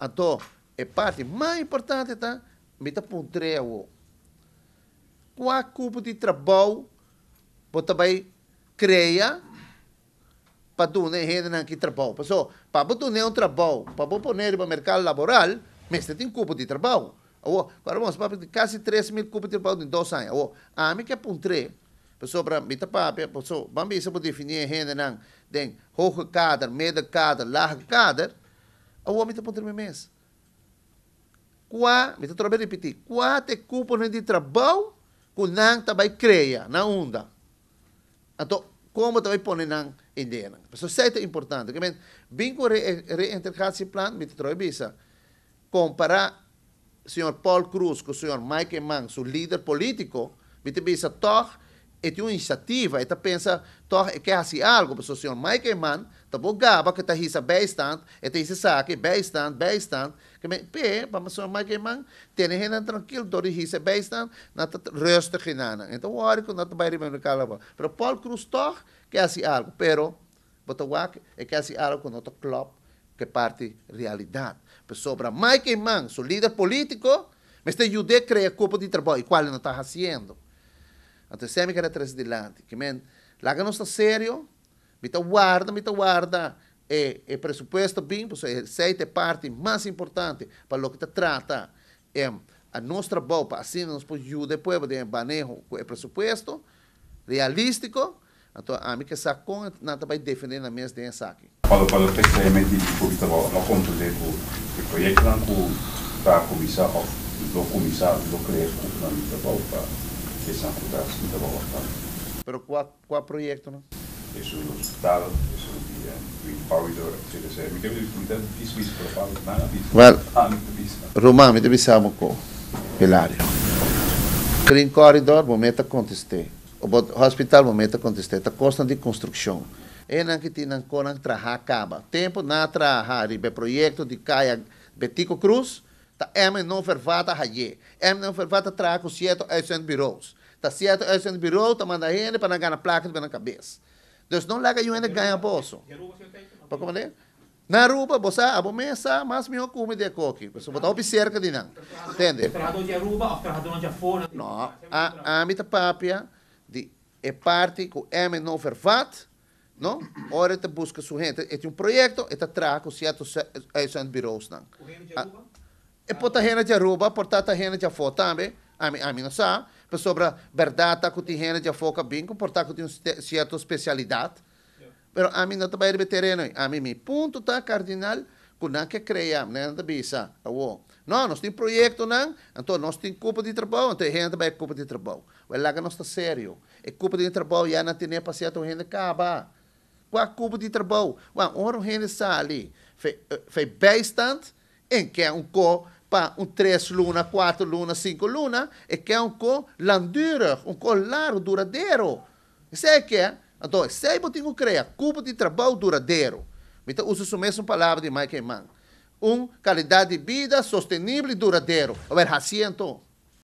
Então, é parte mais importante, tá? Me tá pontreo. Qual a cubo de trabalho você também cria para tu, né, gente, que trabalho. Pessoal, para tu não um trabalho, para tu pôr para o mercado laboral, mas tem um cubo de trabalho. Oh, agora vamos para quase 3 mil cubos de trabalho em dois anos. Oh, a mim que apontei, pessoal, para mim, para pessoal, vamos ver se eu definir gente, né, de hoje cadre, médio cadre, largo cadre, Auomit po termimes. Kwa, mito trabe repeti, kwa te kupo no que não está vai kreya, na onda, Ato, como tabay pone ng indena. So, isso é importante. reintegração bingo plano, re plan, mito trabe bisa, o senhor Paul Cruz com o senhor Mike Mann, seu líder político, te bisa toch, é uma iniciativa, está pensa, quer fazer algo, mas o senhor Michael Mann, está bogava que está risa bastante, está risa saque bastante, bastante, que me, pê, vamos o senhor Michael Mann, tem gente tranquilo, dor de risa bastante, não está resta que nada. Então, o hora que não está bem rememorar lá, mas Paul Cruz toch quer fazer algo, pero, botawak, é quer fazer algo com outro clube, que parte realidade. Sobre Michael Mann, seu líder político, mas tem judeu cria corpo de trabalho, e qual ele não está fazendo. Antesemi que era de delante. Que men, lá que não está sério, mita guarda, mita guarda. E, o presupuesto bem, pois é sete parte mais importante para o que te trata. É, a nossa boa para assim nos ajuda depois de manejo o presupuesto realístico. Então, a mim que sacou, não vai defender na mesa de ensaque. Quando quando precisamente porque não conto de que projeto não que para começar, não começar, não cresce, não me trabalho para es una ciudad de Bogotá. Pero ¿cuál, cuál proyecto? No? Es un hospital, es un bouwde CDC. Ik heb dus meteen vies voor bepaalde me Roma, mi devi samo ko, Hilario. Green Corridor, momento contestar. O hospital, momento contestar. Está costa de construção. E não que tinha ancora trabalhar acaba. Tempo na trabalhar, be projeto de Caia Betico Cruz, Τα M vervata χαγέ. M vervata traco sieto SN bureaus. Τα sieto SN bureau τα mandaene para ganhar placa para ganhar cabeça. Deus não larga eu ainda ganha bolso. Para como é? Na Aruba, você abomessa, mas me ocupe de coque. Você botar o cerca de não. Entende? Trabalhador de Aruba, trabalhador de Afona. Não, a, a minha papia de é parte com M não vervat, não? Ora, te busca sua gente. É um projeto, é te trago, se é tu Biros, O reino de Aruba? E pota hena de rouba, a rena de afo também. A mim, a mim não sabe. Mas sobre a verdade, que tem hena de afoca bem, portar que tem uma certa especialidade. Mas a mim não trabalha de terreno. A mim, meu ponto tá cardinal, que não que creia, não da bisa. Não, nós temos projeto, não. Então, nós temos culpa de trabalho. Então, a gente vai culpa de trabalho. O que nós está sério. É culpa de trabalho, já não tem paciente, a gente acaba. Qual a culpa de trabalho? Bom, onde a gente sai, ali? Foi bastante em que é um corpo para um 3 luna, 4 luna, cinco luna, e que é um co landurig, um co largo, duradouro. Isso é que é. Então, sempre tem que criar cubo de trabalho duradouro. Então, uso a mesma palavra de Michael Mann. Um qualidade de vida sustentável e duradouro. A ver, assim